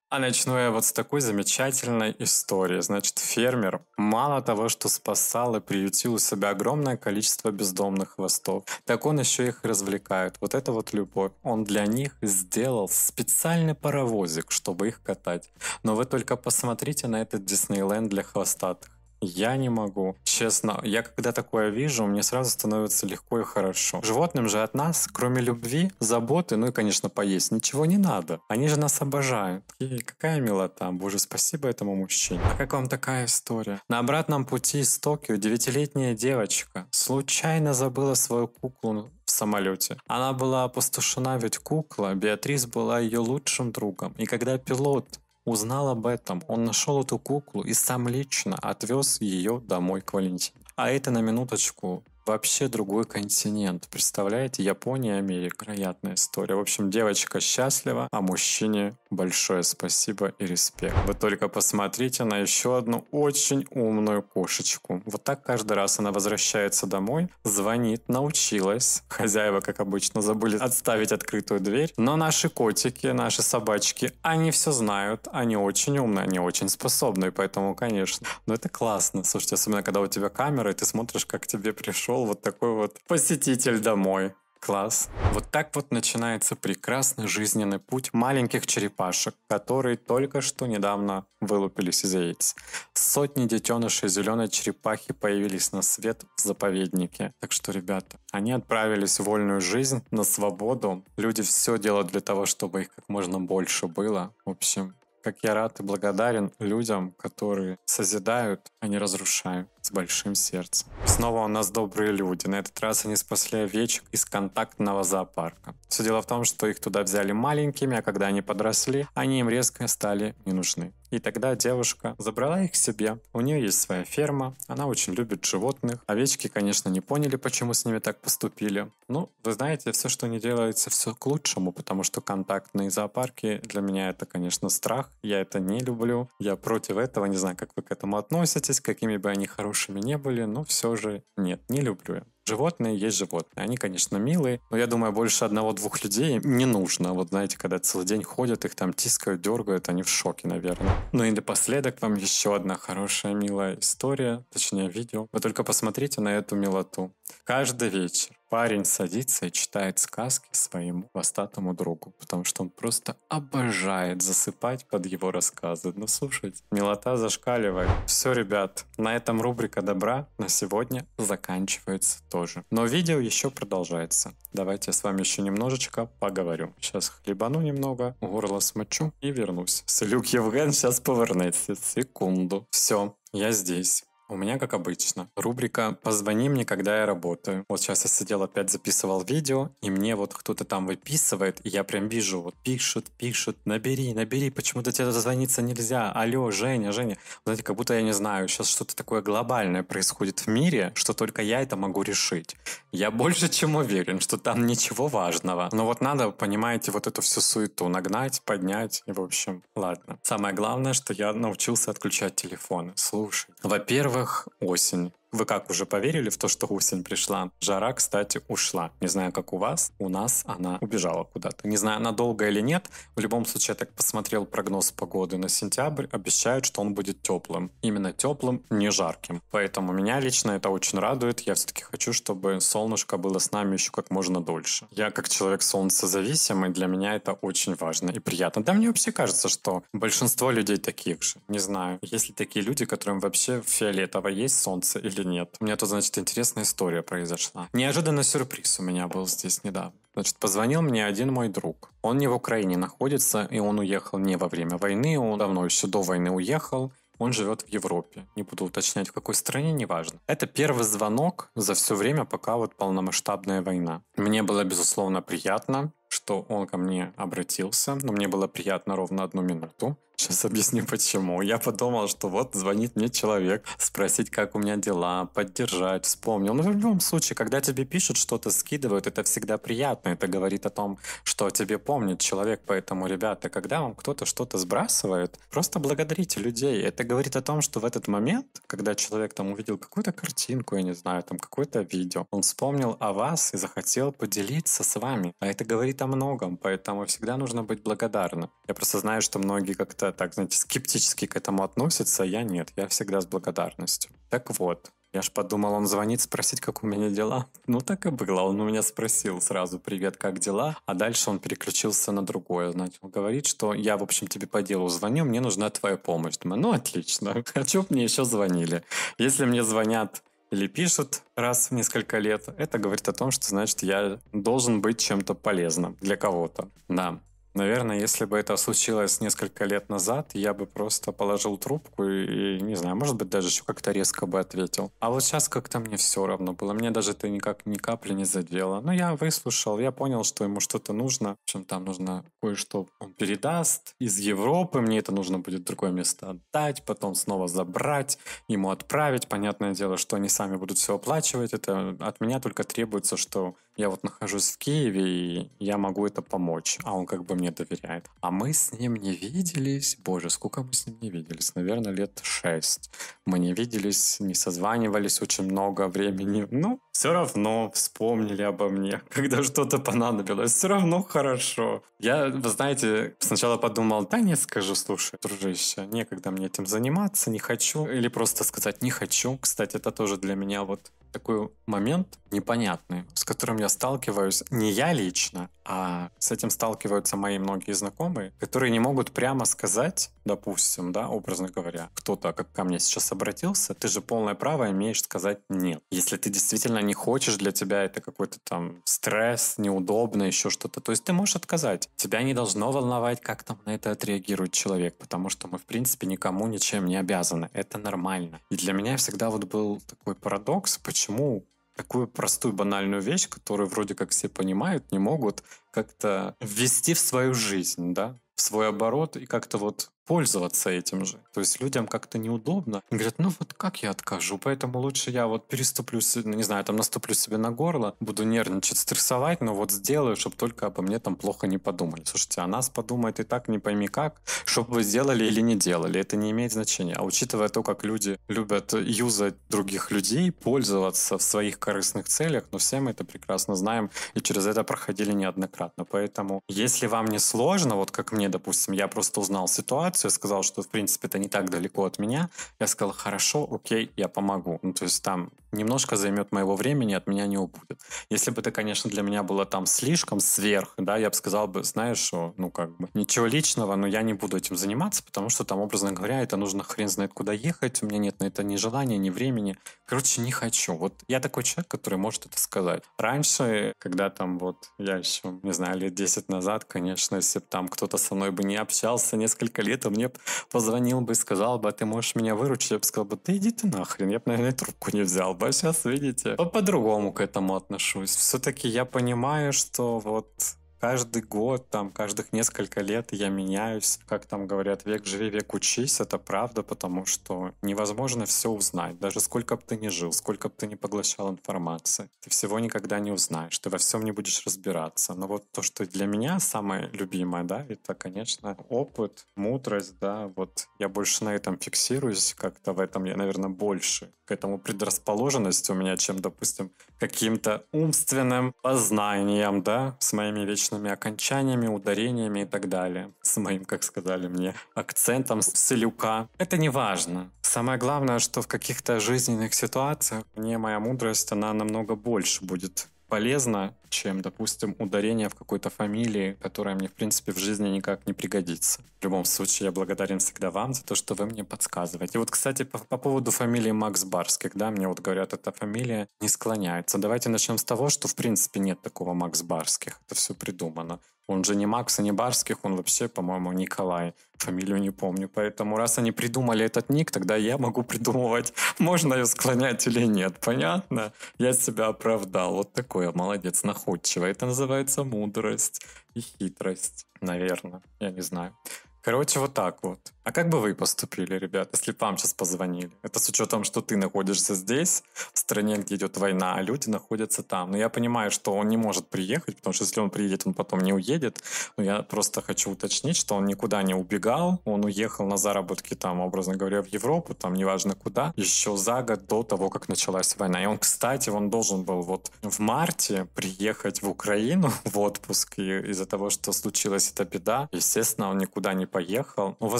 A: А начну я вот с такой замечательной истории. Значит, фермер мало того, что спасал и приютил у себя огромное количество бездомных хвостов, так он еще их развлекает. Вот это вот любовь. Он для них сделал специальный паровозик, чтобы их катать. Но вы только посмотрите на этот Диснейленд для хвостатых. Я не могу. Честно, я когда такое вижу, мне сразу становится легко и хорошо. Животным же от нас, кроме любви, заботы, ну и, конечно, поесть, ничего не надо. Они же нас обожают. И какая милота. Боже, спасибо этому мужчине. А как вам такая история? На обратном пути из Токио девятилетняя девочка случайно забыла свою куклу в самолете. Она была опустошена, ведь кукла Беатрис была ее лучшим другом. И когда пилот узнал об этом. Он нашел эту куклу и сам лично отвез ее домой к Валентине. А это на минуточку вообще другой континент. Представляете, Япония, Америка. Невероятная история. В общем, девочка счастлива, а мужчине большое спасибо и респект. Вы только посмотрите на еще одну очень умную кошечку. Вот так каждый раз она возвращается домой, звонит, научилась. Хозяева, как обычно, забыли отставить открытую дверь. Но наши котики, наши собачки, они все знают, они очень умные, они очень способны, поэтому, конечно. Но это классно. Слушайте, особенно когда у тебя камера, и ты смотришь, как тебе пришел пришел вот такой вот посетитель домой. Класс. Вот так вот начинается прекрасный жизненный путь маленьких черепашек, которые только что недавно вылупились из яиц. Сотни детенышей зеленой черепахи появились на свет в заповеднике. Так что, ребята, они отправились в вольную жизнь, на свободу. Люди все делают для того, чтобы их как можно больше было. В общем, как я рад и благодарен людям, которые созидают, а не разрушают с большим сердцем. Снова у нас добрые люди. На этот раз они спасли овечек из контактного зоопарка. Все дело в том, что их туда взяли маленькими, а когда они подросли, они им резко стали не нужны. И тогда девушка забрала их себе. У нее есть своя ферма, она очень любит животных. Овечки, конечно, не поняли, почему с ними так поступили. Ну, вы знаете, все, что не делается, все к лучшему, потому что контактные зоопарки для меня это, конечно, страх. Я это не люблю. Я против этого, не знаю, как вы к этому относитесь, какими бы они хорошими не были, но все же нет, не люблю я. Животные есть животные. Они, конечно, милые, но я думаю, больше одного-двух людей не нужно. Вот знаете, когда целый день ходят, их там тискают, дергают, они в шоке, наверное. Ну и напоследок вам еще одна хорошая, милая история, точнее видео. Вы только посмотрите на эту милоту. Каждый вечер парень садится и читает сказки своему востатому другу, потому что он просто обожает засыпать под его рассказы. Ну, слушайте, милота зашкаливает. Все, ребят, на этом рубрика добра на сегодня заканчивается тоже. Но видео еще продолжается. Давайте с вами еще немножечко поговорю. Сейчас хлебану немного, горло смочу и вернусь. Слюк Євген сейчас повернется. Секунду. Все, я здесь. У меня, как обычно, рубрика «Позвони мне, когда я работаю». Вот сейчас я сидел опять записывал видео, и мне вот кто-то там выписывает, и я прям вижу, вот пишут, пишут, набери, набери, почему-то тебе дозвониться нельзя, алло, Женя, Женя. Знаете, как будто я не знаю, сейчас что-то такое глобальное происходит в мире, что только я это могу решить. Я больше чем уверен, что там ничего важного. Но вот надо, понимаете, вот эту всю суету нагнать, поднять, и в общем, ладно. Самое главное, что я научился отключать телефоны. Слушай, во-первых, первых осень вы как, уже поверили в то, что осень пришла? Жара, кстати, ушла. Не знаю, как у вас, у нас она убежала куда-то. Не знаю, надолго или нет. В любом случае, я так посмотрел прогноз погоды на сентябрь. Обещают, что он будет теплым. Именно теплым, не жарким. Поэтому меня лично это очень радует. Я все-таки хочу, чтобы солнышко было с нами еще как можно дольше. Я как человек солнцезависимый, для меня это очень важно и приятно. Да мне вообще кажется, что большинство людей таких же. Не знаю, есть ли такие люди, которым вообще фиолетово есть солнце или или нет. У меня тут, значит, интересная история произошла. Неожиданный сюрприз у меня был здесь недавно. Значит, позвонил мне один мой друг. Он не в Украине находится, и он уехал не во время войны, он давно еще до войны уехал, он живет в Европе. Не буду уточнять, в какой стране, неважно. Это первый звонок за все время, пока вот полномасштабная война. Мне было, безусловно, приятно что он ко мне обратился, но мне было приятно ровно одну минуту. Сейчас объясню почему. Я подумал, что вот звонит мне человек, спросить, как у меня дела, поддержать, вспомнил. Но ну, в любом случае, когда тебе пишут, что-то скидывают, это всегда приятно. Это говорит о том, что о тебе помнит человек. Поэтому, ребята, когда вам кто-то что-то сбрасывает, просто благодарите людей. Это говорит о том, что в этот момент, когда человек там увидел какую-то картинку, я не знаю, там какое-то видео, он вспомнил о вас и захотел поделиться с вами. А это говорит говорит о многом, поэтому всегда нужно быть благодарным. Я просто знаю, что многие как-то так, знаете, скептически к этому относятся, а я нет, я всегда с благодарностью. Так вот, я ж подумал, он звонит спросить, как у меня дела. Ну так и было. Он у меня спросил сразу, привет, как дела? А дальше он переключился на другое. знаете, он говорит, что я, в общем, тебе по делу звоню, мне нужна твоя помощь. Думаю, ну отлично. Хочу, мне еще звонили. Если мне звонят или пишут раз в несколько лет, это говорит о том, что, значит, я должен быть чем-то полезным для кого-то. Да. Наверное, если бы это случилось несколько лет назад, я бы просто положил трубку и, не знаю, может быть, даже еще как-то резко бы ответил. А вот сейчас как-то мне все равно было. Мне даже это никак ни капли не задело. Но я выслушал, я понял, что ему что-то нужно. В общем, там нужно кое-что он передаст из Европы. Мне это нужно будет в другое место отдать, потом снова забрать, ему отправить. Понятное дело, что они сами будут все оплачивать. Это от меня только требуется, что я вот нахожусь в Киеве, и я могу это помочь, а он как бы мне доверяет. А мы с ним не виделись, боже, сколько мы с ним не виделись, наверное, лет шесть. Мы не виделись, не созванивались очень много времени, ну, все равно вспомнили обо мне, когда что-то понадобилось, все равно хорошо. Я, вы знаете, сначала подумал, да не скажу, слушай, дружище, некогда мне этим заниматься, не хочу, или просто сказать не хочу. Кстати, это тоже для меня вот такой момент непонятный, с которым я я сталкиваюсь, не я лично, а с этим сталкиваются мои многие знакомые, которые не могут прямо сказать, допустим, да, образно говоря, кто-то как ко мне сейчас обратился, ты же полное право имеешь сказать нет. Если ты действительно не хочешь, для тебя это какой-то там стресс, неудобно, еще что-то, то есть ты можешь отказать. Тебя не должно волновать, как там на это отреагирует человек, потому что мы, в принципе, никому ничем не обязаны. Это нормально. И для меня всегда вот был такой парадокс, почему такую простую банальную вещь, которую вроде как все понимают, не могут как-то ввести в свою жизнь, да, в свой оборот и как-то вот пользоваться этим же. То есть людям как-то неудобно. Они говорят, ну вот как я откажу, поэтому лучше я вот переступлю, ну, не знаю, там наступлю себе на горло, буду нервничать, стрессовать, но вот сделаю, чтобы только обо мне там плохо не подумали. Слушайте, о а нас подумает и так не пойми как, чтобы вы сделали или не делали, это не имеет значения. А учитывая то, как люди любят юзать других людей, пользоваться в своих корыстных целях, но все мы это прекрасно знаем и через это проходили неоднократно. Поэтому, если вам не сложно, вот как мне, допустим, я просто узнал ситуацию, информацию, сказал, что, в принципе, это не так далеко от меня. Я сказал, хорошо, окей, я помогу. Ну, то есть там немножко займет моего времени, от меня не убудет. Если бы это, конечно, для меня было там слишком сверх, да, я бы сказал бы, знаешь, что, ну, как бы, ничего личного, но я не буду этим заниматься, потому что там, образно говоря, это нужно хрен знает куда ехать, у меня нет на это ни желания, ни времени. Короче, не хочу. Вот я такой человек, который может это сказать. Раньше, когда там вот я еще, не знаю, лет 10 назад, конечно, если бы там кто-то со мной бы не общался несколько лет, то мне позвонил бы и сказал бы, а ты можешь меня выручить? Я бы сказал бы, да иди ты нахрен, я бы, наверное, трубку не взял бы. А сейчас, видите, по-другому к этому отношусь. Все-таки я понимаю, что вот каждый год, там, каждых несколько лет я меняюсь. Как там говорят, век живи, век учись. Это правда, потому что невозможно все узнать. Даже сколько бы ты ни жил, сколько бы ты ни поглощал информации, ты всего никогда не узнаешь. Ты во всем не будешь разбираться. Но вот то, что для меня самое любимое, да, это, конечно, опыт, мудрость, да. Вот я больше на этом фиксируюсь, как-то в этом я, наверное, больше к этому предрасположенность у меня, чем, допустим, каким-то умственным познанием, да, с моими вечными точными окончаниями, ударениями и так далее. С моим, как сказали мне, акцентом с селюка. Это не важно. Самое главное, что в каких-то жизненных ситуациях мне моя мудрость, она намного больше будет полезно, чем, допустим, ударение в какой-то фамилии, которая мне, в принципе, в жизни никак не пригодится. В любом случае, я благодарен всегда вам за то, что вы мне подсказываете. И вот, кстати, по, по поводу фамилии Макс Барских, да, мне вот говорят, эта фамилия не склоняется. Давайте начнем с того, что, в принципе, нет такого Макс Барских. Это все придумано. Он же не Макс и не Барских, он вообще, по-моему, Николай. Фамилию не помню. Поэтому раз они придумали этот ник, тогда я могу придумывать, можно ее склонять или нет. Понятно? Я себя оправдал. Вот такой я молодец, находчиво. Это называется мудрость и хитрость, наверное. Я не знаю. Короче, вот так вот. А как бы вы поступили, ребят, если вам сейчас позвонили? Это с учетом, что ты находишься здесь, в стране, где идет война, а люди находятся там. Но я понимаю, что он не может приехать, потому что если он приедет, он потом не уедет. Но я просто хочу уточнить, что он никуда не убегал, он уехал на заработки там, образно говоря, в Европу, там неважно куда, еще за год до того, как началась война. И он, кстати, он должен был вот в марте приехать в Украину в отпуск, и из-за того, что случилась эта беда, естественно, он никуда не поехал. Но ну, вы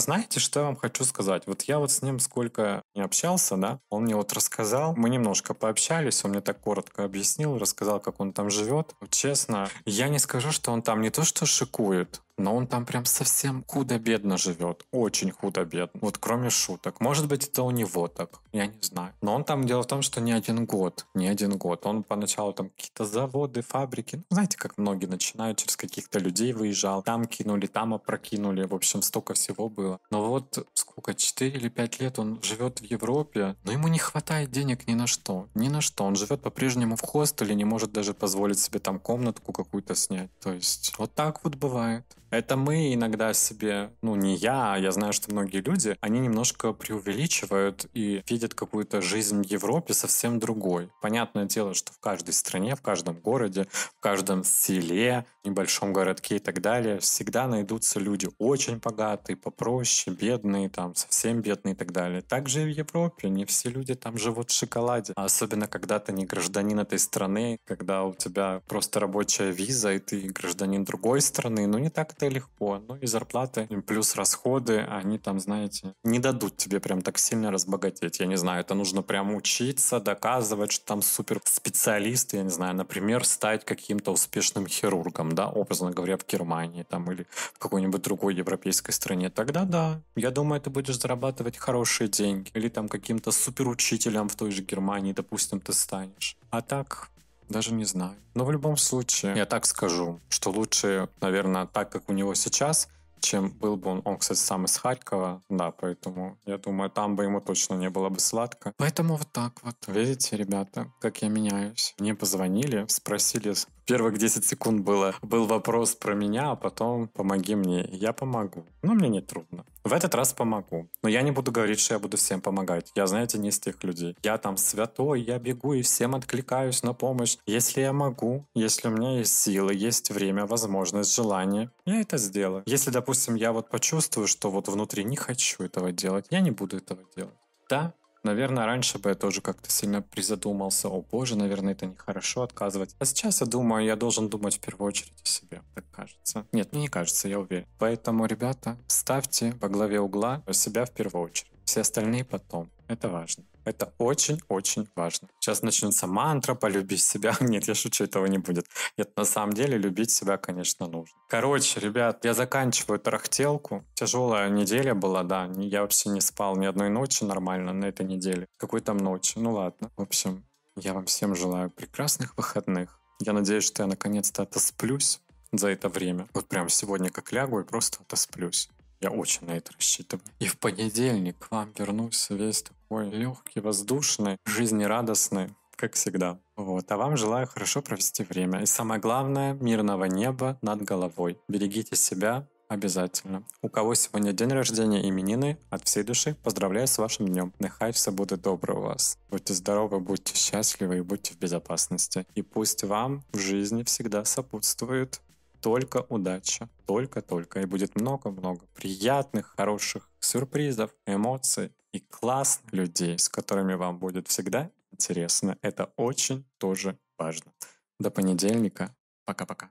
A: знаете, знаете, что я вам хочу сказать? Вот я вот с ним сколько не общался, да, он мне вот рассказал, мы немножко пообщались, он мне так коротко объяснил, рассказал, как он там живет. Честно, я не скажу, что он там не то что шикует, но он там прям совсем худо-бедно живет. Очень худо-бедно. Вот кроме шуток. Может быть, это у него так. Я не знаю. Но он там, дело в том, что не один год. Не один год. Он поначалу там какие-то заводы, фабрики. Ну, знаете, как многие начинают, через каких-то людей выезжал. Там кинули, там опрокинули. В общем, столько всего было. Но вот сколько, 4 или 5 лет он живет в Европе, но ему не хватает денег ни на что. Ни на что. Он живет по-прежнему в хостеле, не может даже позволить себе там комнатку какую-то снять. То есть вот так вот бывает. Это мы иногда себе, ну не я, а я знаю, что многие люди, они немножко преувеличивают и видят какую-то жизнь в Европе совсем другой. Понятное дело, что в каждой стране, в каждом городе, в каждом селе, небольшом городке и так далее всегда найдутся люди очень богатые, попроще, бедные, там совсем бедные и так далее. Также и в Европе не все люди там живут в шоколаде, а особенно когда ты не гражданин этой страны, когда у тебя просто рабочая виза и ты гражданин другой страны, ну не так как-то легко. Ну и зарплаты плюс расходы, они там, знаете, не дадут тебе прям так сильно разбогатеть. Я не знаю, это нужно прям учиться, доказывать, что там супер специалист, я не знаю, например, стать каким-то успешным хирургом, да, образно говоря, в Германии там или в какой-нибудь другой европейской стране. Тогда да, я думаю, ты будешь зарабатывать хорошие деньги. Или там каким-то суперучителем в той же Германии, допустим, ты станешь. А так, даже не знаю. Но в любом случае, я так скажу, что лучше, наверное, так, как у него сейчас, чем был бы он. Он, кстати, сам из Харькова, да, поэтому я думаю, там бы ему точно не было бы сладко. Поэтому вот так вот. Видите, ребята, как я меняюсь. Мне позвонили, спросили, первых 10 секунд было, был вопрос про меня, а потом помоги мне. Я помогу. Но ну, мне не трудно. В этот раз помогу. Но я не буду говорить, что я буду всем помогать. Я, знаете, не из тех людей. Я там святой, я бегу и всем откликаюсь на помощь. Если я могу, если у меня есть силы, есть время, возможность, желание, я это сделаю. Если, допустим, я вот почувствую, что вот внутри не хочу этого делать, я не буду этого делать. Да, Наверное, раньше бы я тоже как-то сильно призадумался, о боже, наверное, это нехорошо отказывать. А сейчас я думаю, я должен думать в первую очередь о себе, так кажется. Нет, мне не кажется, я уверен. Поэтому, ребята, ставьте во главе угла себя в первую очередь. Все остальные потом. Это важно. Это очень-очень важно. Сейчас начнется мантра "полюбить себя». Нет, я шучу, этого не будет. Нет, на самом деле любить себя, конечно, нужно. Короче, ребят, я заканчиваю тарахтелку. Тяжелая неделя была, да. Я вообще не спал ни одной ночи нормально на этой неделе. Какой там ночи? Ну ладно. В общем, я вам всем желаю прекрасных выходных. Я надеюсь, что я наконец-то отосплюсь за это время. Вот прям сегодня как лягу и просто отосплюсь. Я очень на это рассчитываю. И в понедельник вам вернусь весь такой легкий, воздушный, жизнерадостный, как всегда. Вот. А вам желаю хорошо провести время. И самое главное, мирного неба над головой. Берегите себя, Обязательно. У кого сегодня день рождения, именины, от всей души поздравляю с вашим днем. Нехай все будет добро у вас. Будьте здоровы, будьте счастливы и будьте в безопасности. И пусть вам в жизни всегда сопутствует только удача, только-только. И будет много-много приятных, хороших сюрпризов, эмоций и классных людей, с которыми вам будет всегда интересно. Это очень тоже важно. До понедельника. Пока-пока.